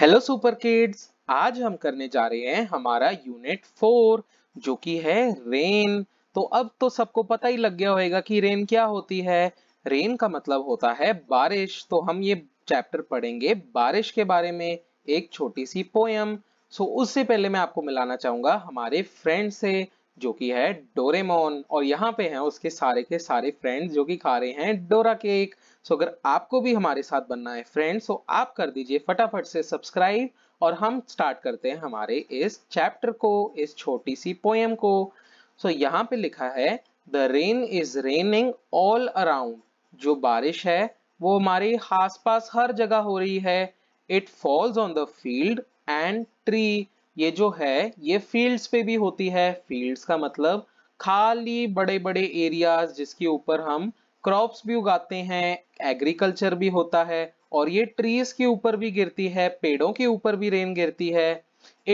hello super kids आज हम करने जा रहे हैं हमारा यूनिट फोर जो कि है रेन तो अब तो सबको पता ही लग गया होगा कि रेन क्या होती है रेन का मतलब होता है बारिश तो हम ये चैप्टर पढ़ेंगे बारिश के बारे में एक छोटी सी पोयम सो उससे पहले मैं आपको मिलाना चाहूंगा हमारे फ्रेंड से जो कि है डोरेमोन और यहाँ पे हैं उसके सारे के सारे फ्रेंड्स जो कि खा रहे हैं डोरा केक सो अगर आपको भी हमारे साथ बनना है फ्रेंड्स तो आप कर दीजिए फटाफट से सब्सक्राइब और हम स्टार्ट करते हैं हमारे इस चैप्टर को इस छोटी सी पोएम को सो so, यहाँ पे लिखा है the rain is raining all around जो बारिश है वो हमारे आस हर जगह हो रही है it falls on the field and tree ये जो है ये फील्ड्स पे भी होती है फील्ड्स का मतलब खाली बड़े बड़े एरियाज जिसके ऊपर हम क्रॉप्स भी उगाते हैं एग्रीकल्चर भी होता है और ये ट्रीज के ऊपर भी गिरती है पेड़ों के ऊपर भी रेन गिरती है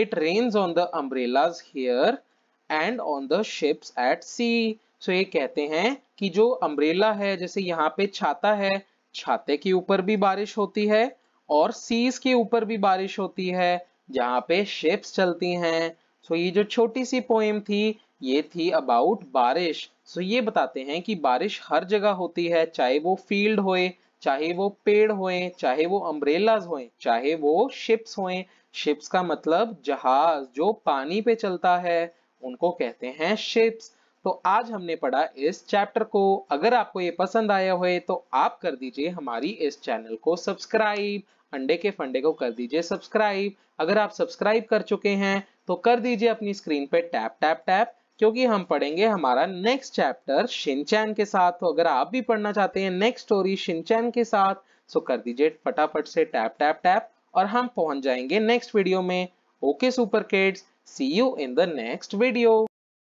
it rains on the umbrellas here and on the ships at sea so ये कहते हैं कि जो अम्ब्रेला है जैसे यहाँ पे छाता है छाते के ऊपर भी बारिश होती है और सीज के ऊपर भी बारिश होती है जहां पे शेप्स चलती हैं सो ये जो छोटी सी पोएम थी ये थी अबाउट बारिश सो ये बताते हैं कि बारिश हर जगह होती है चाहे वो फील्ड होए चाहे वो पेड़ होए चाहे वो अम्ब्रेलाज होए चाहे वो शिप्स होए शिप्स का मतलब जहाज जो पानी पे चलता है उनको कहते हैं शिप्स तो आज हमने पढ़ा इस चैप्टर को अगर आपको ये पसंद आया हो तो आप कर दीजिए हमारी इस चैनल को सब्सक्राइब अंडे के फंडे को कर दीजिए सब्सक्राइब अगर आप सब्सक्राइब कर चुके हैं तो कर दीजिए अपनी स्क्रीन पे टैप टैप टैप क्योंकि हम पढ़ेंगे हमारा नेक्स्ट चैप्टर शिनचैन के साथ तो अगर आप भी पढ़ना चाहते हैं नेक्स्ट स्टोरी शिनचैन के साथ तो कर दीजिए फटाफट से टैप टैप टैप और हम पहुंच जाएंगे नेक्स्ट वीडियो में okay super kids see you in the next video